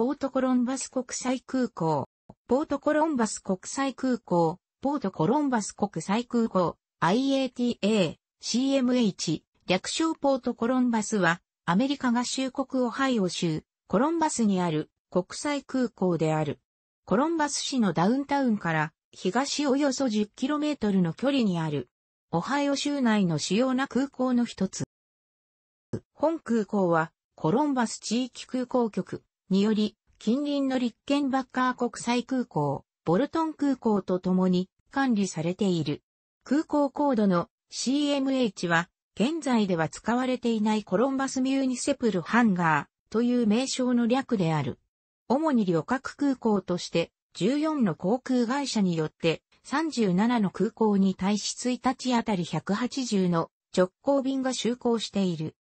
ポートコロンバス国際空港、ポートコロンバス国際空港、ポートコロンバス国際空港、IATA、CMH、略称ポートコロンバスは、アメリカ合衆国オハイオ州、コロンバスにある国際空港である。コロンバス市のダウンタウンから東およそ 10km の距離にある、オハイオ州内の主要な空港の一つ。本空港は、コロンバス地域空港局、により、近隣のリッケンバッカー国際空港、ボルトン空港とともに管理されている。空港コードの CMH は、現在では使われていないコロンバスミューニセプルハンガーという名称の略である。主に旅客空港として14の航空会社によって37の空港に対し1日あたり180の直行便が就航している。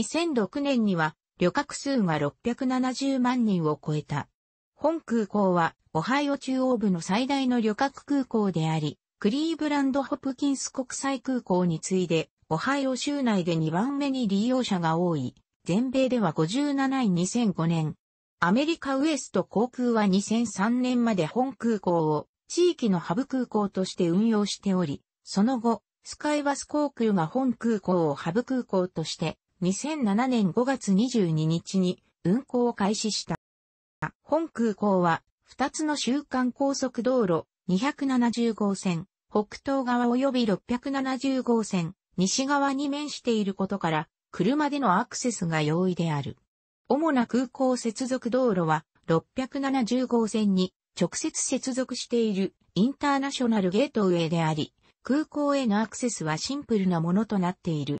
2006年には旅客数が670万人を超えた。本空港は、オハイオ中央部の最大の旅客空港であり、クリーブランド・ホプキンス国際空港に次いで、オハイオ州内で2番目に利用者が多い。全米では57位2005年。アメリカウエスト航空は2003年まで本空港を地域のハブ空港として運用しており、その後、スカイバス航空が本空港をハブ空港として2007年5月22日に運行を開始した。本空港は2つの週間高速道路270号線、北東側及び670号線、西側に面していることから、車でのアクセスが容易である。主な空港接続道路は670号線に直接接続しているインターナショナルゲートウェイであり、空港へのアクセスはシンプルなものとなっている。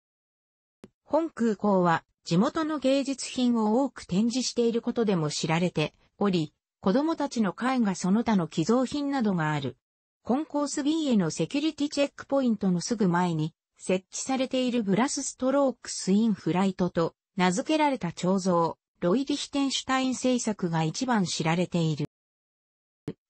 本空港は地元の芸術品を多く展示していることでも知られており、子供たちの絵画その他の寄贈品などがある。コンコース B へのセキュリティチェックポイントのすぐ前に設置されているブラスストロークスインフライトと名付けられた彫像、ロイ・リヒテンシュタイン製作が一番知られている。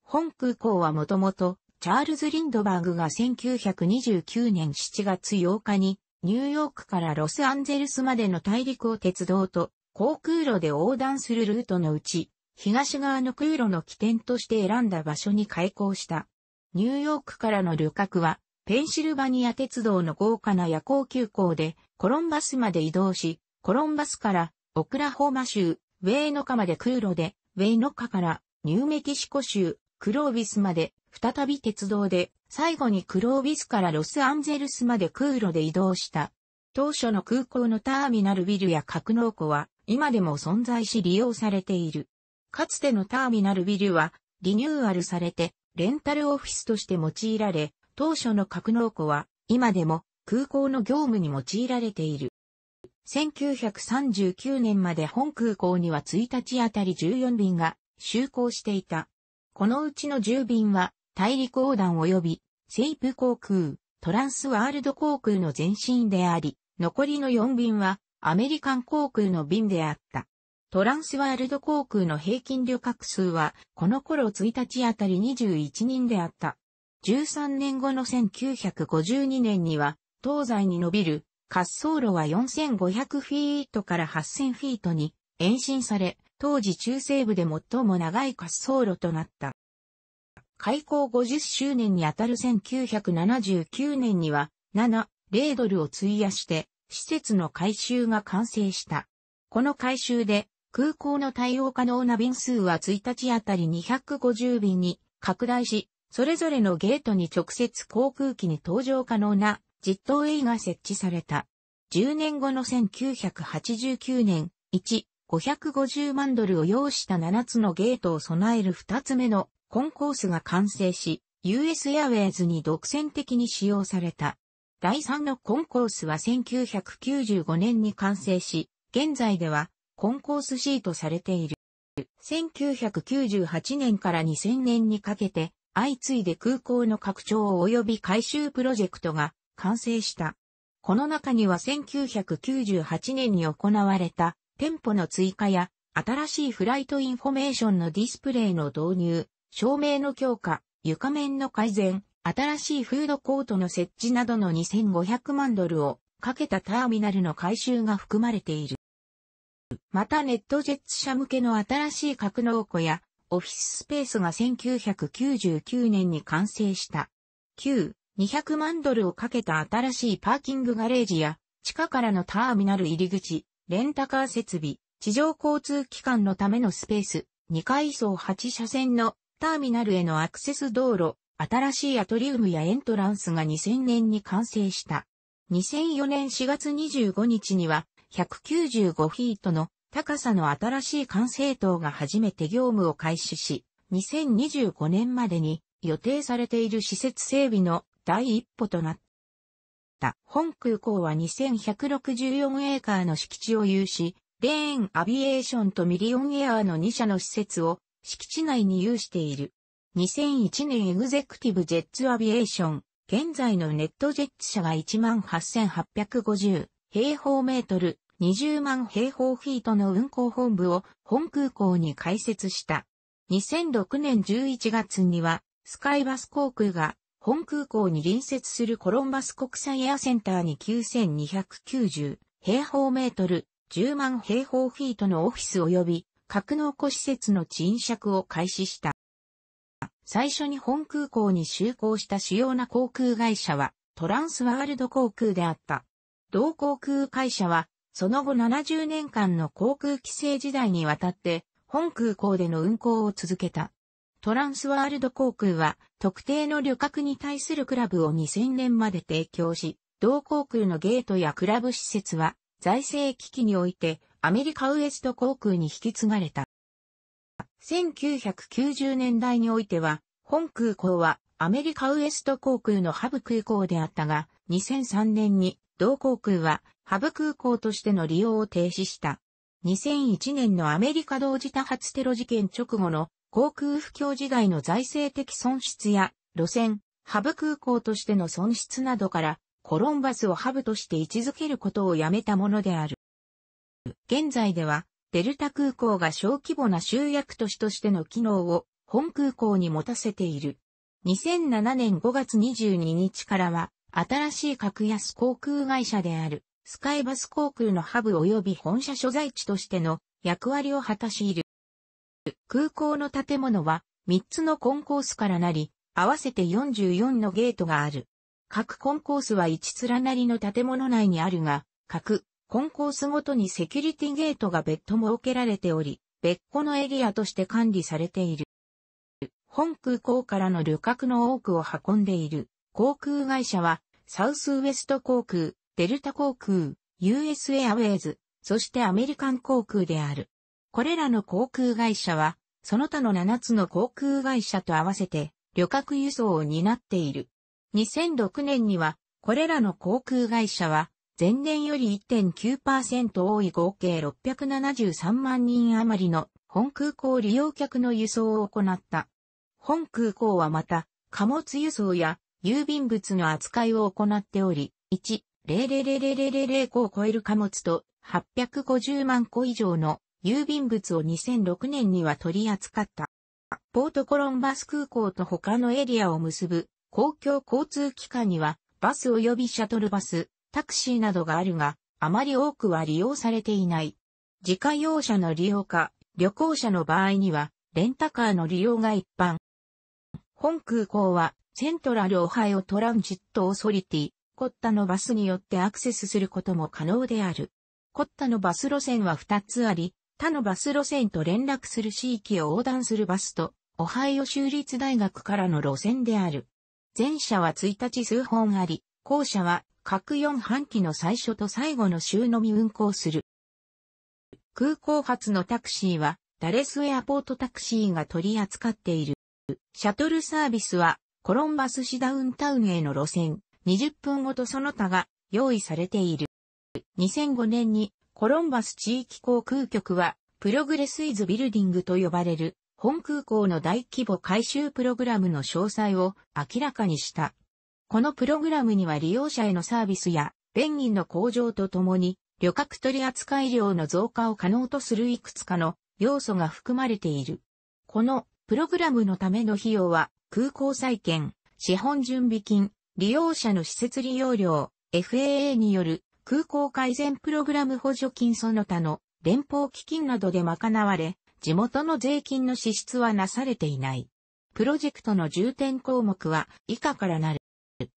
本空港はもともとチャールズ・リンドバーグが1929年7月8日にニューヨークからロスアンゼルスまでの大陸を鉄道と航空路で横断するルートのうち、東側の空路の起点として選んだ場所に開港した。ニューヨークからの旅客は、ペンシルバニア鉄道の豪華な夜行急行で、コロンバスまで移動し、コロンバスから、オクラホーマ州、ウェイノカまで空路で、ウェイノカから、ニューメキシコ州、クロービスまで、再び鉄道で、最後にクロービスからロスアンゼルスまで空路で移動した。当初の空港のターミナルビルや格納庫は今でも存在し利用されている。かつてのターミナルビルはリニューアルされてレンタルオフィスとして用いられ、当初の格納庫は今でも空港の業務に用いられている。1939年まで本空港には1日あたり14便が就航していた。このうちの10便は大陸横断及び、セイプ航空、トランスワールド航空の前身であり、残りの4便は、アメリカン航空の便であった。トランスワールド航空の平均旅客数は、この頃1日あたり21人であった。13年後の1952年には、東西に伸びる滑走路は4500フィートから8000フィートに延伸され、当時中西部で最も長い滑走路となった。開港50周年にあたる1979年には、7、0ドルを費やして、施設の改修が完成した。この改修で、空港の対応可能な便数は1日あたり250便に拡大し、それぞれのゲートに直接航空機に搭乗可能な実ェイが設置された。10年後の1989年、1、550万ドルを要した7つのゲートを備える2つ目のコンコースが完成し、US i r ウェイズに独占的に使用された。第3のコンコースは1995年に完成し、現在ではコンコースシートされている。1998年から2000年にかけて、相次いで空港の拡張及び改修プロジェクトが完成した。この中には1998年に行われた店舗の追加や新しいフライトインフォメーションのディスプレイの導入、照明の強化、床面の改善、新しいフードコートの設置などの2500万ドルをかけたターミナルの改修が含まれている。またネットジェッツ社向けの新しい格納庫やオフィススペースが1999年に完成した。旧200万ドルをかけた新しいパーキングガレージや地下からのターミナル入り口、レンタカー設備、地上交通機関のためのスペース、2階層8車線のターミナルへのアクセス道路、新しいアトリウムやエントランスが2000年に完成した。2004年4月25日には、195フィートの高さの新しい管制塔が初めて業務を開始し、2025年までに予定されている施設整備の第一歩となった。本空港は2164エーカーの敷地を有し、レーンアビエーションとミリオンエアーの2社の施設を敷地内に有している。2001年エグゼクティブジェッツアビエーション、現在のネットジェッツ社が18,850平方メートル、20万平方フィートの運行本部を本空港に開設した。2006年11月には、スカイバス航空が本空港に隣接するコロンバス国際エアセンターに9290平方メートル、10万平方フィートのオフィス及び格納庫施設の賃借を開始した。最初に本空港に就航した主要な航空会社はトランスワールド航空であった。同航空会社はその後70年間の航空規制時代にわたって本空港での運航を続けた。トランスワールド航空は特定の旅客に対するクラブを2000年まで提供し、同航空のゲートやクラブ施設は財政危機においてアメリカウエスト航空に引き継がれた。1990年代においては、本空港はアメリカウエスト航空のハブ空港であったが、2003年に同航空はハブ空港としての利用を停止した。2001年のアメリカ同時多発テロ事件直後の航空不況時代の財政的損失や路線、ハブ空港としての損失などからコロンバスをハブとして位置づけることをやめたものである。現在では、デルタ空港が小規模な集約都市としての機能を本空港に持たせている。2007年5月22日からは、新しい格安航空会社である、スカイバス航空のハブ及び本社所在地としての役割を果たしている。空港の建物は3つのコンコースからなり、合わせて44のゲートがある。各コンコースは1連なりの建物内にあるが、各コンコースごとにセキュリティゲートが別途設けられており、別個のエリアとして管理されている。本空港からの旅客の多くを運んでいる航空会社は、サウスウエスト航空、デルタ航空、US エアウェイズ、そしてアメリカン航空である。これらの航空会社は、その他の7つの航空会社と合わせて、旅客輸送を担っている。2006年には、これらの航空会社は、前年より1.9%多い合計673万人余りの本空港利用客の輸送を行った。本空港はまた、貨物輸送や郵便物の扱いを行っており、1,000,000個を超える貨物と850万個以上の郵便物を2006年には取り扱った。ポートコロンバス空港と他のエリアを結ぶ公共交通機関にはバス及びシャトルバス、タクシーなどがあるが、あまり多くは利用されていない。自家用車の利用か、旅行者の場合には、レンタカーの利用が一般。本空港は、セントラルオハイオトランジットオソリティ、コッタのバスによってアクセスすることも可能である。コッタのバス路線は2つあり、他のバス路線と連絡する地域を横断するバスと、オハイオ州立大学からの路線である。前者は1日数本あり、後者は各4半期の最初と最後の週のみ運行する。空港発のタクシーは、ダレスエアポートタクシーが取り扱っている。シャトルサービスは、コロンバス市ダウンタウンへの路線、20分ごとその他が用意されている。2005年に、コロンバス地域航空局は、プログレスイズビルディングと呼ばれる、本空港の大規模改修プログラムの詳細を明らかにした。このプログラムには利用者へのサービスや、便宜の向上とともに、旅客取扱量の増加を可能とするいくつかの要素が含まれている。このプログラムのための費用は、空港再建、資本準備金、利用者の施設利用料、FAA による空港改善プログラム補助金その他の連邦基金などで賄われ、地元の税金の支出はなされていない。プロジェクトの重点項目は以下からなる。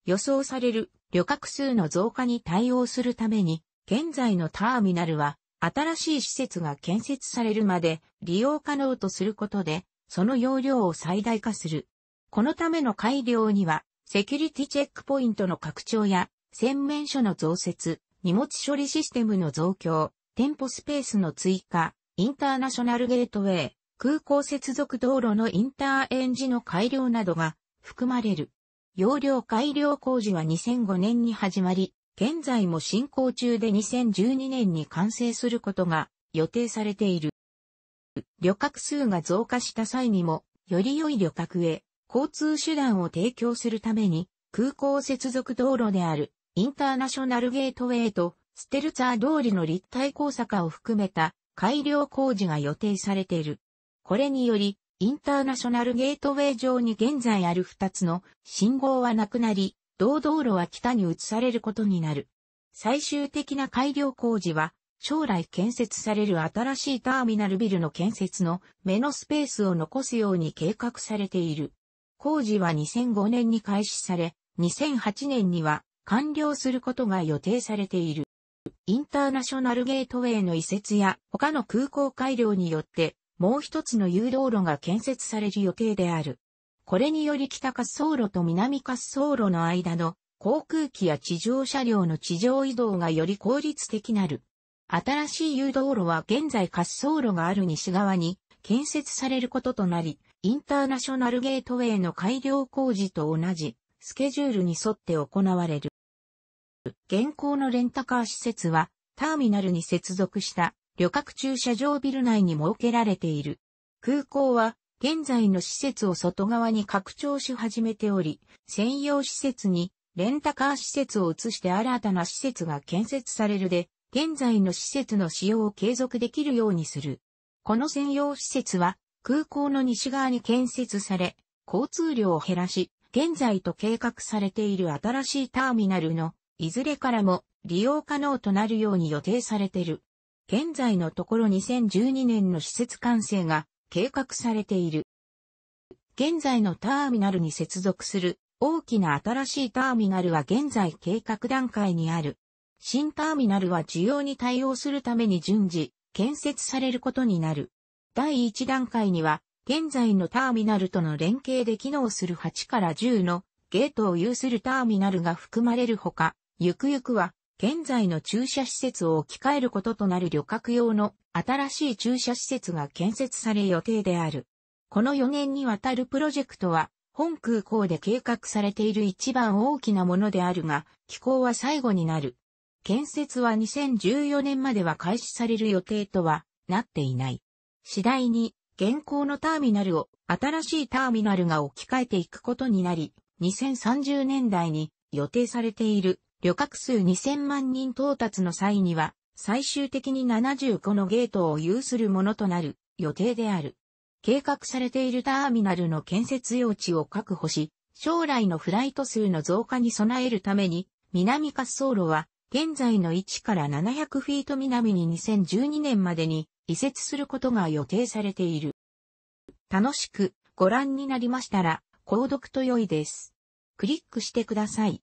予想される旅客数の増加に対応するために、現在のターミナルは新しい施設が建設されるまで利用可能とすることで、その容量を最大化する。このための改良には、セキュリティチェックポイントの拡張や、洗面所の増設、荷物処理システムの増強、店舗スペースの追加、インターナショナルゲートウェイ、空港接続道路のインターエンジの改良などが含まれる。容量改良工事は2005年に始まり、現在も進行中で2012年に完成することが予定されている。旅客数が増加した際にも、より良い旅客へ交通手段を提供するために、空港接続道路であるインターナショナルゲートウェイとステルツァー通りの立体交差化を含めた改良工事が予定されている。これにより、インターナショナルゲートウェイ上に現在ある2つの信号はなくなり、同道路は北に移されることになる。最終的な改良工事は、将来建設される新しいターミナルビルの建設の目のスペースを残すように計画されている。工事は2005年に開始され、2008年には完了することが予定されている。インターナショナルゲートウェイの移設や他の空港改良によってもう一つの誘導路が建設される予定である。これにより北滑走路と南滑走路の間の航空機や地上車両の地上移動がより効率的なる。新しい誘導路は現在滑走路がある西側に建設されることとなり、インターナショナルゲートウェイの改良工事と同じスケジュールに沿って行われる。現行のレンタカー施設はターミナルに接続した旅客駐車場ビル内に設けられている。空港は、現在の施設を外側に拡張し始めており、専用施設に、レンタカー施設を移して新たな施設が建設されるで、現在の施設の使用を継続できるようにする。この専用施設は、空港の西側に建設され、交通量を減らし、現在と計画されている新しいターミナルの、いずれからも利用可能となるように予定されている。現在のところ2012年の施設完成が計画されている。現在のターミナルに接続する大きな新しいターミナルは現在計画段階にある。新ターミナルは需要に対応するために順次建設されることになる。第1段階には現在のターミナルとの連携で機能する8から10のゲートを有するターミナルが含まれるほか、ゆくゆくは現在の駐車施設を置き換えることとなる旅客用の新しい駐車施設が建設され予定である。この4年にわたるプロジェクトは、本空港で計画されている一番大きなものであるが、機構は最後になる。建設は2014年までは開始される予定とはなっていない。次第に、現行のターミナルを新しいターミナルが置き換えていくことになり、2030年代に予定されている旅客数2000万人到達の際には、最終的に75のゲートを有するものとなる予定である。計画されているターミナルの建設用地を確保し、将来のフライト数の増加に備えるために、南滑走路は、現在の位置から700フィート南に2012年までに移設することが予定されている。楽しくご覧になりましたら、購読と良いです。クリックしてください。